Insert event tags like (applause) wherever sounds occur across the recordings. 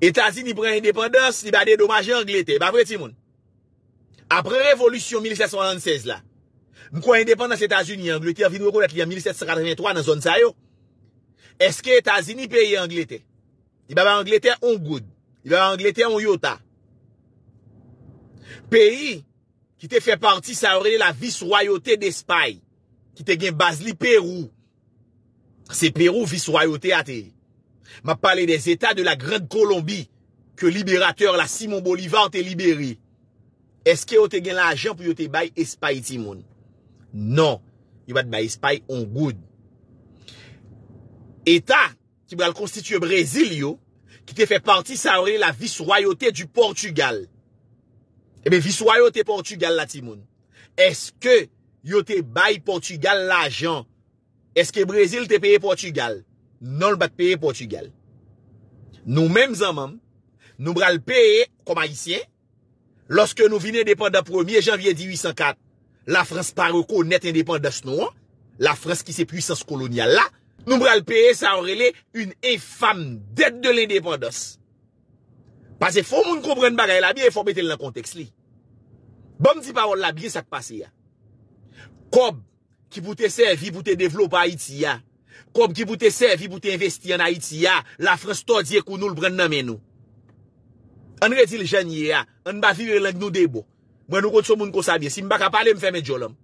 Etazini pren indepandans, li ba de domaji Anglete, ba vre ti moun. Apre revolution 1796 la, mkwen indepandans Etazini, Anglete avinwe kon et li ya 1793 nan zon sa yo. Eske Etazini peyi Anglete? Li ba ba Anglete on goud, li ba ba Anglete on yota. Peyi ki te fe parti sa ori la vis royote de espay, ki te gen basli Peru. Se Peru vis royote ateye. Ma pale de zeta de la grande Colombi ke liberateur la Simon Bolivar non. te liberi. Eske yo te gen la jan pou yo te bay espay ti moun? Non, yo bat bay espay on goud. Eta ki mwen al konstituye Brezil yo ki te fe parti sa ori la vis royote du Portugal. Ebe eh vis royote Portugal la ti moun. Eske yo te bay Portugal la jan? Eske Brezil te peye Portugal? nan l bat peye Portugal. Nou menm zanman, nou mbral peye koma isyen, loske nou vine indepanda premier janvye 1804, la frans paroko net indepandas nou an, la frans ki se pwisans kolonya la, nou mbral peye sa or elen un efam det de l indepandas. Pase foun moun koubrene baray la bie foun betel nan konteks li. Bon di parol la bie sa kpase ya. Kob ki pou te servie, pou te devlop a iti ya, Kom ki pou te sevi, pou te investi an Haiti ya, la Frans to diye kou nou l pren nomen nou. An re ti l jenye ya, an ba viri lèk nou debo. Mwen nou kont sou moun kousa biye, si mba kapalè m fèmè djolmè.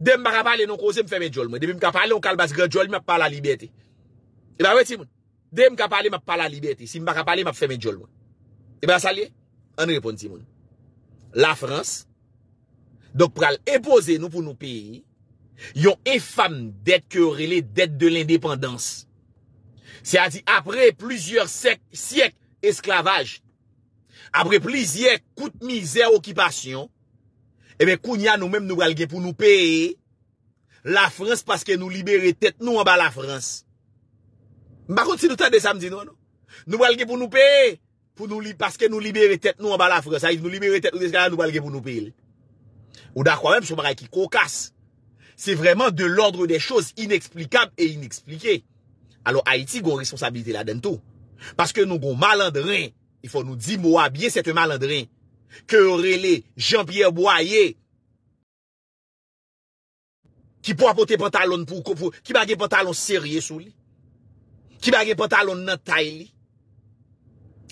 Demi mba kapalè, nou kouse m fèmè djolmè. Demi mba kapalè, nou kalbaz grè djolmè ap pala libetè. E ba we ti moun, demi mba kapalè m ap pala libetè, si mba kapalè m ap fèmè djolmè. E ba salye, an repon ti moun. La Frans, dok pral epose nou pou nou peyi, Yon efam det kerele det de l'independans. Se a di apre plizye sek esklavaj, apre plizye kout mizer okipasyon, ebe eh kounya nou menm nou balge pou nou peye la Frans paske nou libere tet nou anba la Frans. Bakot si nou tade samdi non, non. nou anou, nou balge pou nou peye paske nou libere tet nou anba la Frans. A yi nou libere tet nou esklavaj nou balge pou nou peye. Ou da kwa menm sou baray ki kokas. Se vreman de l'ordre de chos ineksplikab e ineksplike. Alo Haiti goun responsabilite la den tou. Paske nou goun malandrin, ifo nou di moua bie sete malandrin, ke orele Jean-Pierre Boyer, ki pou apote pantalon pou koupou, ki bagen pantalon serye sou li, ki bagen pantalon nan tay li,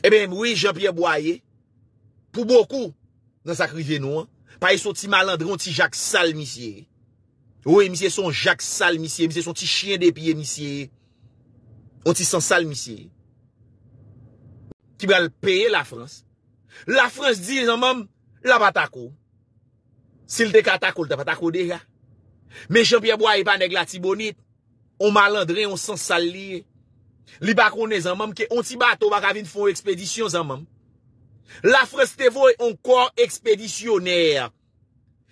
e eh bem wè Jean-Pierre Boyer, pou boku nan sakrije nou, pa yon sou ti malandrin ti Jacques Salmissier, Ouye, misye son jak sal misye, misye son ti chien de piye misye. On ti san sal misye. Ki bel peye la Frans. La Frans di, zan mam, la patako. Si l te katako, l te patako deja. Me chanpye boye pa negla ti bonit. On malandre, on san sal liye. Li bako ne, zan mam, ki on ti bato baka vin foun ekspedisyon, zan mam. La Frans te voye on kor ekspedisyoner. La Frans te voye on kor ekspedisyoner.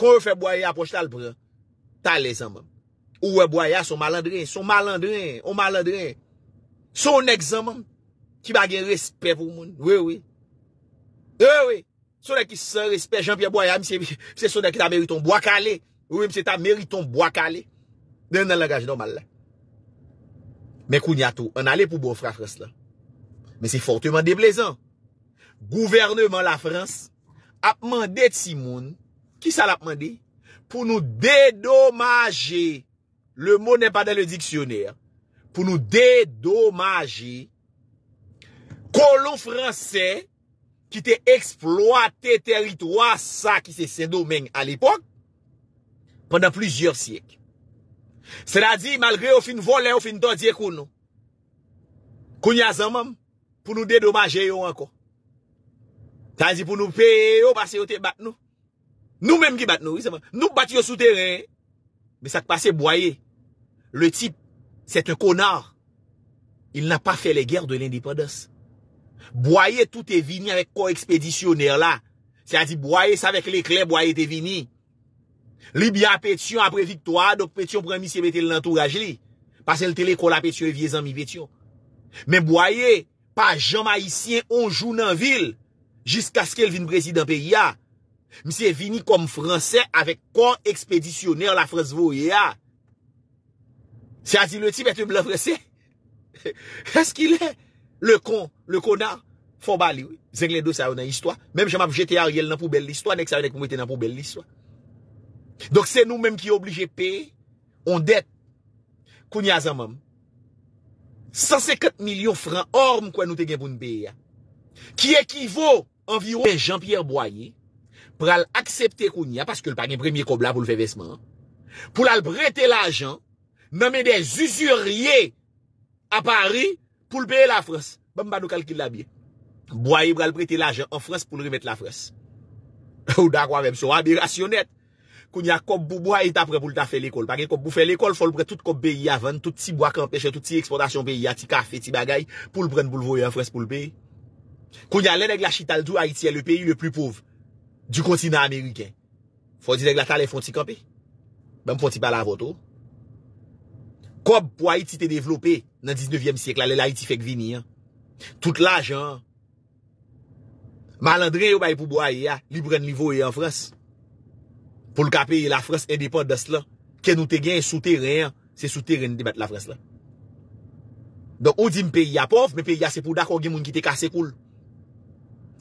Kon wè fè boya aposhtal pran, ta lè zanman. Ou wè boya son malandren, son malandren, son malandren, son ek zanman, ki bagen respè pou moun. Wè wè. Wè wè. Son ek ki son respè, Jean-Pierre Boya, mse son ek ki ta meriton boya kale. Wè wè mse ta meriton boya kale. Dè nan langaj nan malè. Mè kou nyato, an ale pou bo fra frans la. Mè se fortèman de blè zan. Gouverneur man la frans, apman det si moun, Ki sa la pman di? Pou nou dedomaje, le mounen pa den le diksyoner, pou nou dedomaje, kon loun franse, ki te eksploate terito a sa ki se sen domen al epok, pwenda plizier siek. Se la di, malgre ou fin volen, ou fin todye kon nou, kon yazan mam, pou nou dedomaje yo anko. Ta di pou nou pe yo, pa se yo te bat nou. Nou mèm ki bat nou, bon. nou bat yo sou teren. Mè sa k'passe Boye, le tip, sè te konar. Il n'a pa fè le gèr de l'indépodos. Boye toutè vini avèk ko ekspedisyonèr la. Sè a di Boye, sa vèk l'éclè, Boye tè vini. Libye apètyon apè victoire, dok pètyon prèmi sè bètè l'antouraj li. Pasè l'tele kol apètyon, vye zan mi bètyon. Mè Boye, pa Jean Maïtien, on jou nan vil, jisk aske l'vin presidant Péria. mi se vini kom franse avek kon ekspedisyoner la frezvo ya se a ziloti bete blan frese esk ilen le kon, le konan fon bali, zengle do sa yon an histwa mem jama pou jete a riel nan pou bel listwa nek sa yon ek pou mwete nan pou bel listwa dok se nou menm ki oblije pe on det koun ya zanman 154 milyon fran orm kwen nou te genpoun beya ki ekivo enviro pe Jean-Pierre Boyer pral aksepte koun ya, paske l pa gen premye kob la pou l vevesman, pou l al brete la jan, nomen de zuzurye a Paris pou l beye la fras. Bambadou kal ki l la biye. Bouayi pral brete la jan an fras pou l remet la fras. (laughs) Ou da kwa remsou, a bi rasyonet. Koun ya kob bou bouayi ta pre pou l ta fe l ekol. Pa gen kob bou fe l ekol, fol bret tout kob beyi avan, tout ti bwa kampeshe, tout ti eksponasyon beyi, tout ti kafe, tout ti bagay, pou l bren pou l voye an fras pou l beyi. Koun ya l eneg la chitaldou, a iti e le pe Du kontina Ameriken Fondi deg la talen fondi kampe Mem fondi pala voto Kob pou a iti te devlope Nan 19e siyek la le la iti fek vini Tout la jan Malandren yo bay pou bo a ye Libren li vo ye an fras Poul ka peye la fras E depan de slan Ken nou te gen sou teren Se sou teren de bet la fras la Donk ou di mpeye a pov Mpeye a sepou da kongi moun ki te kasekoul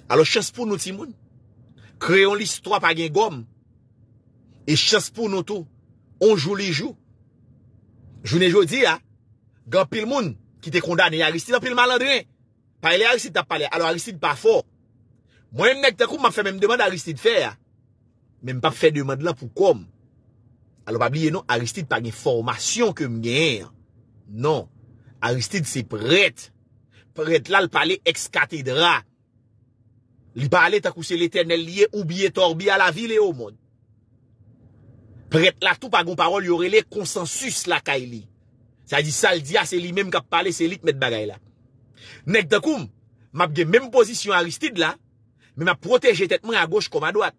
Alo chas pou nou ti moun Kreyon lisitwa pa gen gom. E chas pou nou tou. On jou li jou. Jou ne jou di ya. Gan pil moun ki te kondane. E Aristide a pil malandren. Pa ele Aristide a pale. Alo Aristide pa fo. Mwen men ek te koup ma fe men m demande Aristide fe ya. Men pa fe demande la pou kom. Alo pa bliye nou Aristide pa gen formasyon ke m gen. Non. Aristide se prete. Prete la l pale ex katedra. Li pale takou se l'Eternel liye oubiye torbi a la vile yo moun. Pret la tou pa goun parol yore le konsensus ah, la ka e li. Sa di sal dia se li menm kap pale se li tmet bagay la. Nek de koum, map gen menm pozisyon Aristide la, menm ap proteje tetmen a goch koma doat.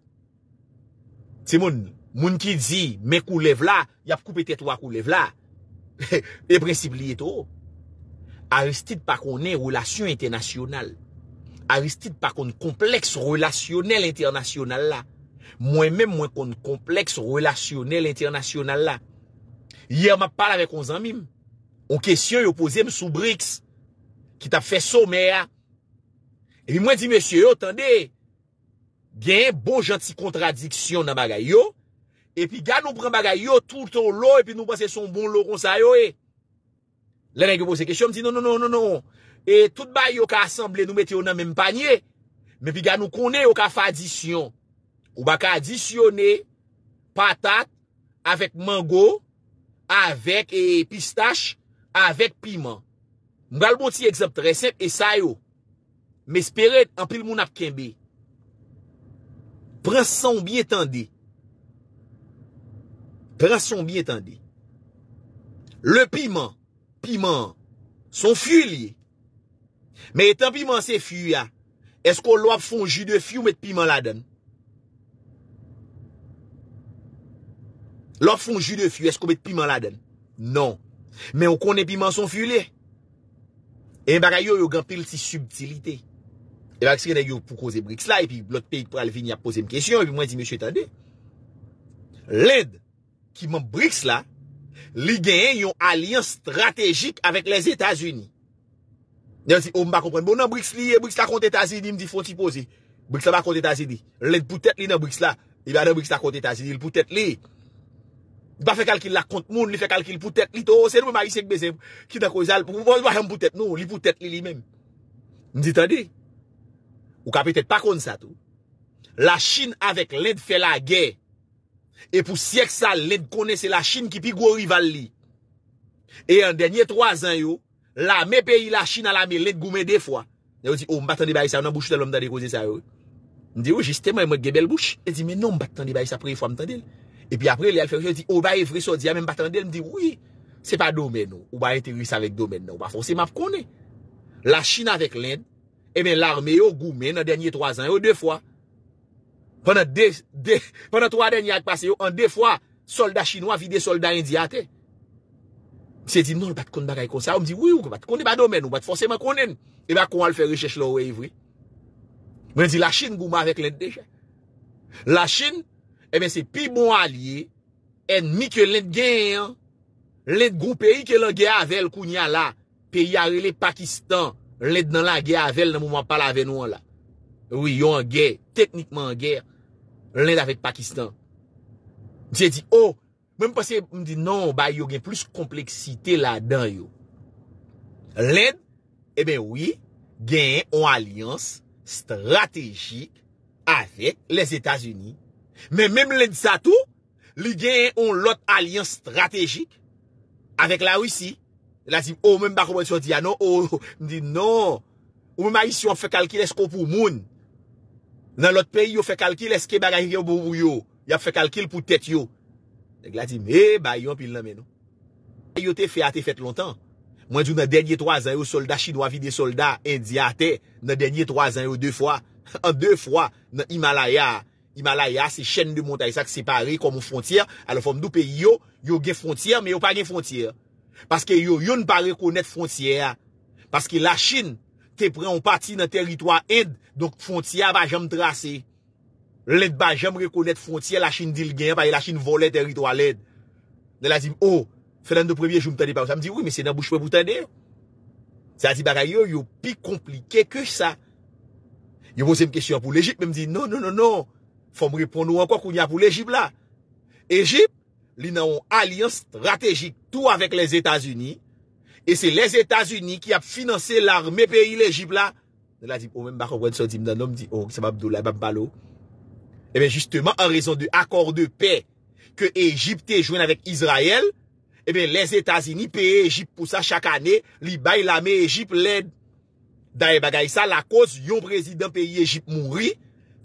Se moun, moun ki di, me kou lev la, (laughs) yap kou pete to a kou lev la. E princip liye to. Aristide pa konen ou lasyon internasyonal. Aristide pa kon kompleks relasyonel internasyonel la. Mwen men mwen kon kompleks relasyonel internasyonel la. Yer ma pala ve kon zanmim. On kesyon yo pose m soubrix. Ki ta fè sou mè ya. E mi mwen di mèsyo yo, tande. Gen bon janti kontradiksyon nan bagay yo. E pi ga nou pren bagay yo touton lo. E pi nou pase son bon lo konsa yo e. La nan yo pose kesyon, mwen di non, non, non, non, non. E tout bay yo ka asemble nou mette yo nan menm panye. Men pi ga nou kone yo ka fa adisyon. Ou baka adisyone patat avek mango, avek e pistache, avek piman. Nou gal mouti bon egzopt resep e sayo. Men speret anpil moun apkembi. Pras son bie tende. Pras son bie tende. Le piman, piman, son fulie. Me etan pi man se fuy ya, esko lo ap fonjou de fuy ou met pi man la den? Lop fonjou de fuy, esko met pi man la den? Non, men ou konen pi man son fuy le. En bagay yo yo gantil si subtilite. E bak se genen yo pou koze Brix la, epi lot pey pou al vini ap pose m kesyon, epi mwen di mè chou etande. Lèd ki man Brix la, li genen yon aliyan strategik avèk les Etats-Unis. Yon si o oh, mba kompren, bon nan Brix li, eh, Brix la konti tazi li, mdi fon si pozi. Brix la mba konti tazi li. Lèd poutet li nan Brix la. Iba nan Brix la konti tazi li, l poutet li. Ba fe kalkil la kont moun, li fe kalkil l poutet li. To, oh, se nou mba isek beze, ki tako izal. Pou mba yon poutet nou, li poutet li li mèm. Mdi tani? Ou ka petet pa kon sa tou. La chine avek lèd fè la gè. E pou sièk sa lèd konè, se la chine ki pi gwo rival li. E an denye 3 an yo, La, me peyi la, China la, me lèd goumè de fwa. E ou di, ou oh, mbaten de bayi sa, ou nan bouchou de lòm dan de kouzè sa ou. Mdi ou, jistè mwen, mwen gebel bouch. E di, mwen mbaten de bayi sa, prè y fwa mtendèl. E pi apre, lè al fèk, jè di, ou bayi vriso di, a mwen mbaten de lè, mdi, woui. Se pa domè nou, ou bayi terris avèk domè nou, wafonsè map konè. La, China avèk lèd, e eh mwen l'armè yo goumè nan denye 3 an, yo de fwa. Pwè nan 3 denye akpase yo, an de f Se di, non, bat kon bagay kon sa, ou m di, wou, bat kon de ba domen, ou bat fonseman kon en, e ba kon al fe rejesh lor wey vwi. Mwen di, la Chin gouman vek lèd deje. La Chin, e ben se pi bon alye, en mi ke lèd gen, lèd goun peyi ke lèd gen avel koun ya la, peyi a rele Pakistan, lèd nan la gen avel nan mouman pala venouan la. Ou yon gen, teknikman gen, lèd avek Pakistan. Se di, ou, oh, Mwen mwen pense, mwen di nan, ba yo gen plus kompleksite la dan yo. Lèd, e ben wè, gen yon aliyans strategik avèk les Etats-Unis. Mwen mwen mwen lèd sa tou, li gen yon lot aliyans strategik avèk la Ouissi. La zi, ou oh, mwen mwen bako mwen sou di anon, ah, oh, oh, non. ou mwen mwen di nan, ou mwen mwen yon fè kalkil esko pou moun. Nan lot peyi yo fè kalkil eske bagan yon bobo yo, yon fè kalkil pou tèt yo. G la di, me eh, bayon pil la menon. Yo te fe ate fet lontan. Mwen di nou denye 3 an yo soldat chino avi de soldat indi ate, nou denye 3 an yo 2 fwa, an 2 fwa nan Himalaya. Himalaya se chen de monta yisa ki separe komon frontyar, alo fwam dou pe yo, yo gen frontyar, me yo pa gen frontyar. Paske yo, yo nou pare konet frontyar. Paske la Chin te preon pati nan teritwa ind, donk frontyar ba jam trasey. Lèd ba, jèm rekonèt fontyè la chine dil gen, pa yè la chine volè terito alèd. Nè la zib, oh, fè nan de prevye, jou m'tanè pa ou. Sa m'di, oui, mè sè nan bouj fè m'tanè ou. Sa zib, a ray yo, yo pi komplike ke sa. Yo pose m'kesyon pou l'Egypte, mè m'di, non, non, non, non. Fò m'repon nou an kwa koun ya pou l'Egypte la. Egypte, li nan ou aliyan stratejik tou avèk lèz Etats-Unis. E se lèz Etats-Unis ki ap finanse l'armè pèyi l'Egypte la. Nè la zib, ou mè m'bakop Eben, eh justeman, an rezon de akor de pe ke Ejip te jwen avèk Izrael, eben, eh les Etasini peye Ejip pou sa chak anè, li bay lame Ejip lèd. Da e bagay sa, la koz, yon prezident peye Ejip mouri,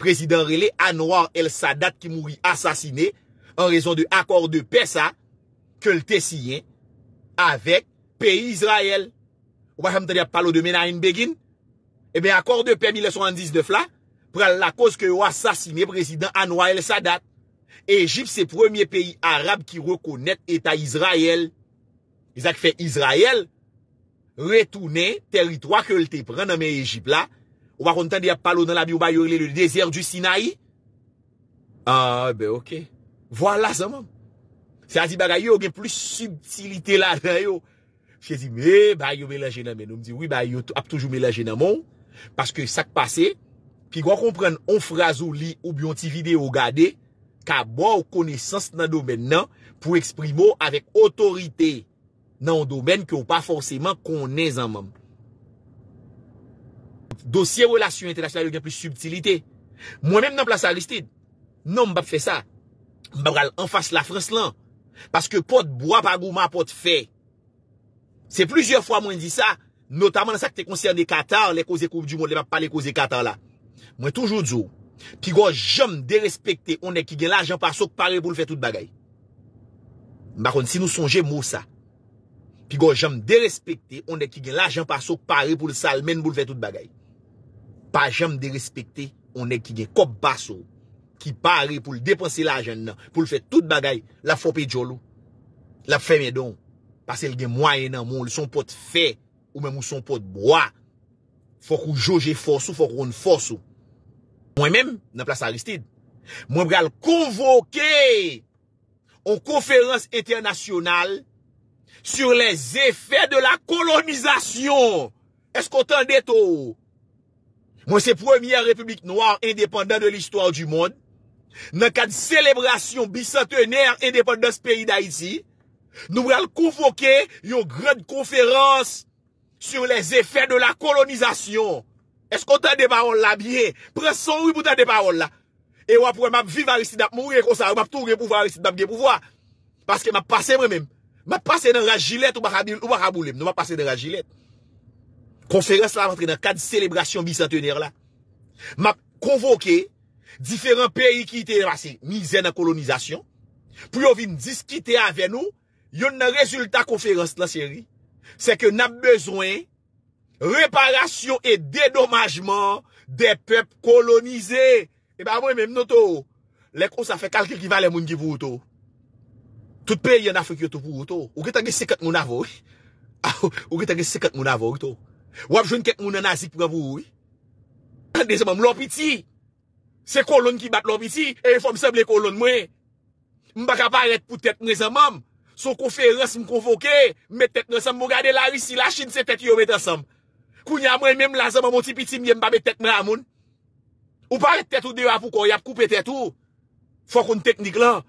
prezident rele Anwar el Sadat ki mouri asasine, an rezon de akor de pe sa, ke lte siyen avèk peye Izrael. Ou bakam te di ap palo de menayen begin, eben, eh akor de pe 1912 la, Pren la koz ke yo asasine prezident Anwa el Sadat. Ejip se premier peyi Arab ki rekonet eta Izrael. Izak fe Izrael. Retounen teritwa ke yo te pren nanmen Ejip la. Ou bakon ten de ap palo nan la bi ou bayo le le deser du Sinai. Ah be ok. Voala zanman. Se a zi bagay yo gen plus subtilite la nan yo. Che zi me bayo me la jenaman. Ou me di oui bayo ap toujou me la jenaman. Paske sak pasey. ki gwa kompren on fraz ou li ou bi yon ti vide ou gade, ka bwa ou koneysans nan domen nan, pou eksprimo avèk otorite nan o domen ki ou pa fòrsèman konez an mam. Dosye relasyon internasyonal yon gen plis subtilite. Mwen men nan plas a listid, non mbap fè sa, mbap gwa l'anfas la frans lan, paske pot bwa pa gwo ma pot fè. Se plizye fwa mwen di sa, notaman sa ki te konser de katar, le koze koub di moun, le mbap pa le koze katar la. Mwen toujou dzo, pi gwa jem de respekte, on de ki gen la jen pa sok pare pou l fè tout bagay. Bakon, si nou sonje mou sa, pi gwa jem de respekte, on de ki gen la jen pa sok pare pou l salmen pou l fè tout bagay. Pa jem de respekte, on de ki gen kop baso, ki pare pou l depanse la jen nan, pou l fè tout bagay, la fò pe djolo. La fè mè don, pa se l gen mwayen nan moun, l son pot fè, ou mè moun son pot bwa. Fòk ou joje fòsou, fòk ou roun fòsou. Mwen men, nan plas Aristide, mwen bral konvoke yon konferans internasyonal sur les efè de la kolonizasyon. Eskotan deto ou? Mwen se premiè republik noire indépendant de l'histoire du moun, nan kan celebrasyon bisentenèr indépendant se peyi da iti, nou bral konvoke yon grèd konferans sur les efè de la kolonizasyon. Esko tan de baon la biye? Pre son ou pou tan de baon la? E wap wap viva risi dap mouye konsa wap tou repouwa risi dap gepouwa? Paske wap pase mwen mèm. Wap pase nan rajilet ou wap raboulèm. Nou wap pase nan rajilet. Konferans la vantre nan kad celebrasyon bisantener la. Wap konvoke diferan peyi ki ite vase. Mi zè nan kolonizasyon. Pou yo vin diskite avè nou yon nan rezultat konferans la seri se ke nan bezwen reparasyon e dedomajman de pep kolonize. E eh ba mwen men mnoto, lek o sa fe kalkil ki valen moun givou to. Tout pe yon afek yotou pou ou to. Ah, ou getan ge sekat moun avoy. Ou getan ge sekat moun avoy to. Wap joun kek moun anazik pou avoy. Kande (coughs) seman moun lop iti. Se kolon ki bat lop iti, e reform seble kolon mwen. M baka paret pou tet mwen seman. So konferans m konvoke, met tet mwen seman mou gade la risi la chine se tet yon met te seman. Kounya mwen menm la zama mwoti pitim yem babet tek mre amoun. Ou paret tet ou dewa pou koryap koupe tet ou. Fokoun teknik lan.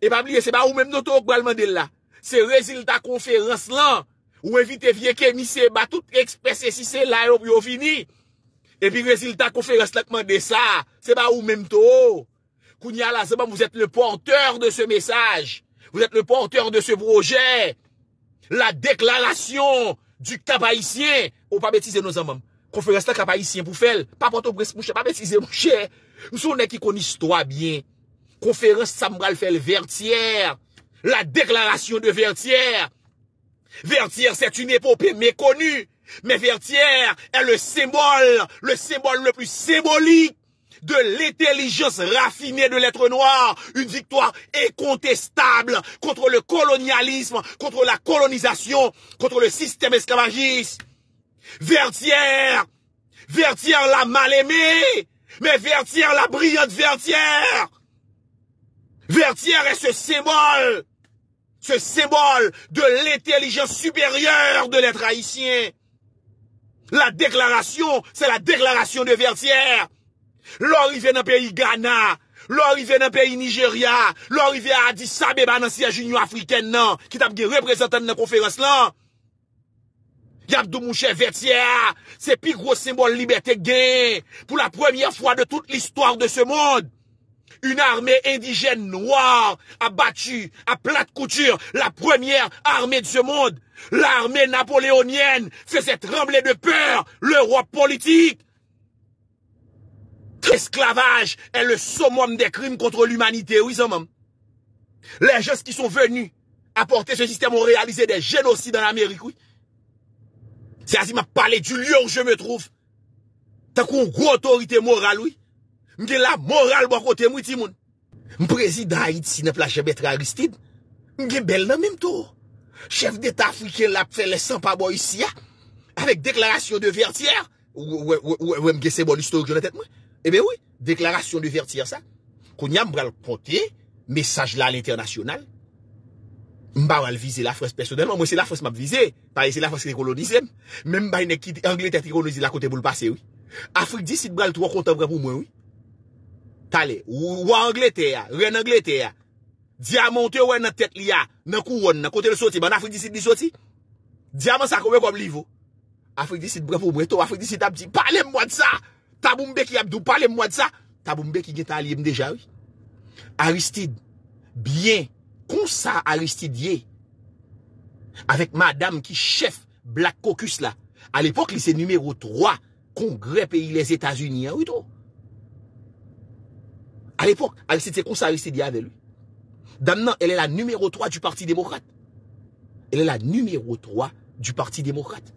E bab liye se ba ou menm noto ou kbalman del la. Se rezilta konferans lan. Ou evite vieke nise batout ekspresse si se la yo vini. E pi rezilta konferans lakman desa. Se ba ou menm to. Kounya la zama mwenm vous ete le panteur de se mesaj. Vous ete le panteur de se proje. La deklarasyon. Du kabayisyen, ou oh, pa metize nou zanman, konferens la kabayisyen pou fèl, pa panto brez mouche, pa metize mouche, nou sonè ki konis toi bien, konferens sa mbral fèl vertyèr, la deklarasyon de vertyèr, vertyèr sè t'une epope mè konu, mè vertyèr, el le sèmol, le sèmol le plus sèmolik, de l'intelligence raffinée de l'être noir, une victoire incontestable contre le colonialisme, contre la colonisation, contre le système esclavagiste. Vertière, Vertière l'a mal aimée, mais Vertière, la brillante Vertière, Vertière est ce symbole, ce symbole de l'intelligence supérieure de l'être haïtien. La déclaration, c'est la déclaration de Vertière. Lò rive nan peyi Ghana, lò rive nan peyi Nigeria, lò rive a di sabe ba nan siya jinyo Afriken nan, ki tap ge reprezentan nan konferans lan. Yabdou Mouchet Vethia, se pi gros sembol libertè gen, pou la premiè fwa de tout l'histoire de se moun. Un armè indijène noy, abachu, a plate kouture, la premiè armè de se moun. L'armè napoléonienne, se se tremble de peur, l'europe politik. Esklavaj e le somom de krim kontre l'umanite ou isomom Le jes ki son venu aporte se sistem ou realize de genosi dan Amerikou Se azi ma pale du liyo ou je me trouv Takou gwo otorite moral ou Mge la moral bakote mwiti moun Mprezida it si nepla chebetre Aristide Mge bel nan memto Chef de taf wike la prele sanpa bo isi ya Awek deklarasyon de vertyer Ou emge se bon listo ou genote mwen Ebe eh wè, deklarasyon de vertir sa. Koun yam bral ponte, mesaj la l'internasyonal. Mba wal vize la fres personelman, mwen se la fres map vize, pare se la fres re kolonize, mwen mba yon ekite Angleterre ki kon nou zi la kote bou l'pase wè. Afrikdisit bral tro konta bral pou mwen wè. Tale, wwa Angleterre, ren Angleterre, diamante wè nan tet li ya, nan kou won, nan kote l'soti, ban Afrikdisit l'soti, diamant sa kowe kwa m li vo. Afrikdisit bral pou mwen to, Afrikdisit ap di, pale m Taboumbe qui a dû parler moi de ça. Taboumbe qui est allié déjà, oui. Aristide, bien, comme ça, Aristide Avec madame qui chef Black Caucus là. À l'époque, il c'est numéro 3, Congrès pays les États-Unis, hein, oui, À l'époque, Aristide, c'est comme ça Aristide avec lui. Dame, elle est la numéro 3 du Parti démocrate. Elle est la numéro 3 du Parti démocrate.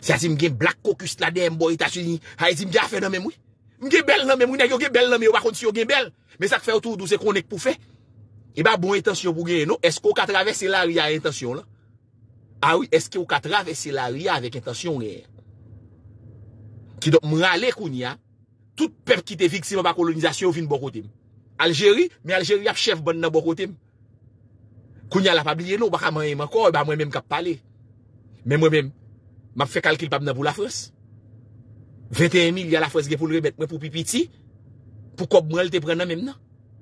Sa zim gen blak kokus la den mbo etasyon ni Ha e zim jafen nan men mwen Mwen gen bel nan men mwen Yon gen bel nan men Yon bakon si yon gen bel Mwen sak fe otou douse konen pou fe E ba bon etasyon pou gen nou Eske ou katraves se la ria etasyon la A ou eske ou katraves se la ria Avèk etasyon gen Ki do mwen rale koun ya Tout pep ki te fik si mwen bakolonizasyon Yon fin bokotim Algeri Mwen Algeri ap chef bon nan bokotim Koun ya la pa bilen nou Bakan mwen yon man kor E ba mwen men kap pale Mwen mwen men M ap fe kalkil pab nan pou la fwes. 21.000 yal la fwes ge pou l remet mwen pou pipiti. Pou kob mwen l te pre nan mèm nan.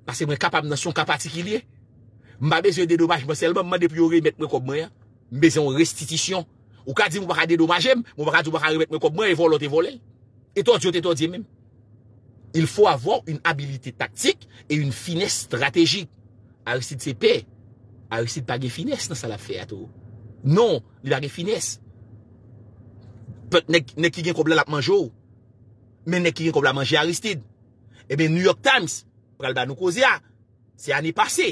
Pase mwen kapab nan son kapati ki liye. M ap bezon dedomaj mwen selman m man depyo remet mwen kob mwen ya. M bezon restitisyon. Ou ka di m wakha dedomajem. M wakha di m wakha remet mwen kob mwen. E volon te vole. Etan diyo te tan diye mèm. Il fwa avan un abilite taktik. E un fines strategik. A usi te pe. A usi te page fines nan sa la fe ato. Non. Li la ge fines. pet nek ki gen kobla la pmanjou, men nek ki gen kobla manje Aristide. Ebe eh New York Times, pral da nou koze ya, se ane pase,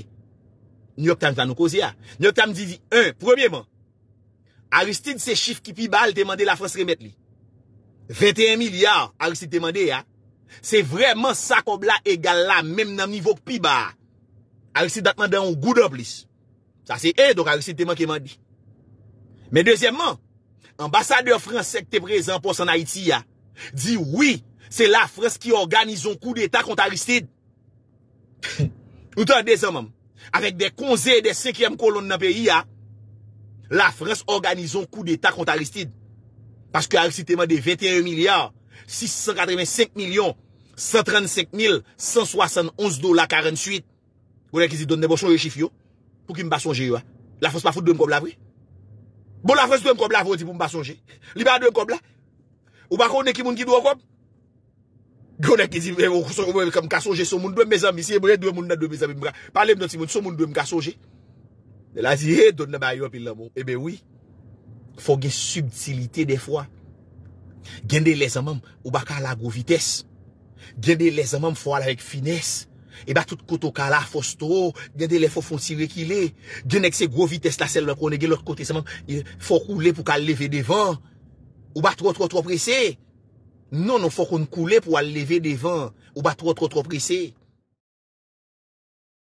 New York Times da nou koze ya. New York Times divi un, premièman, Aristide se chif ki pi bal temande la frans remet li. 21 milyard Aristide temande ya, se vreman sa kobla egal la, menm nan nivouk pi bal. Aristide datman dan ou gouda blis. Sa se en, donk Aristide temande ki mandi. Men dezyèmman, Ambassadeur Frans sekte prezant pos an Haiti ya Di oui, se la Frans ki organizon kou d'Etat kontaristid Ou (laughs) ta dezen mam Awek de konze de sekiem kolon nan peyi ya La Frans organizon kou d'Etat kontaristid Paske a re siteman de 21 milyard 685 milyon 135 mil 171 dola 48 Ou la ki zi don debo sonje chif yo Pou ki mba sonje yo La Frans pa foute de mko blabri Bon la fwese dwe m kob la vwoti pou m pa sonje. Li ba dwe m kob la? Ou eh, baka eh ou ne ki moun ki dwe m kob? Gwene ki si m ka sonje son moun dwe m bezan mi si e bre dwe moun na dwe bezan mi mbra. Pane m noti moun son moun dwe m ka sonje. E la zi e donna bayo apil la moun. Ebe wii. Fwage subtilite defwa. Gende le zamam ou baka lago vites. Gende le zamam fwa ala ek finesse. E eh ba tout koto ka la fos tro, gen de le fos fon sire ki le, gen ek se gro vites la sel la kon e gen lor kote seman, e, fos koule pou ka leve devan, ou ba tro tro tro prese, non non fos kon koule pou a leve devan, ou ba tro tro tro prese.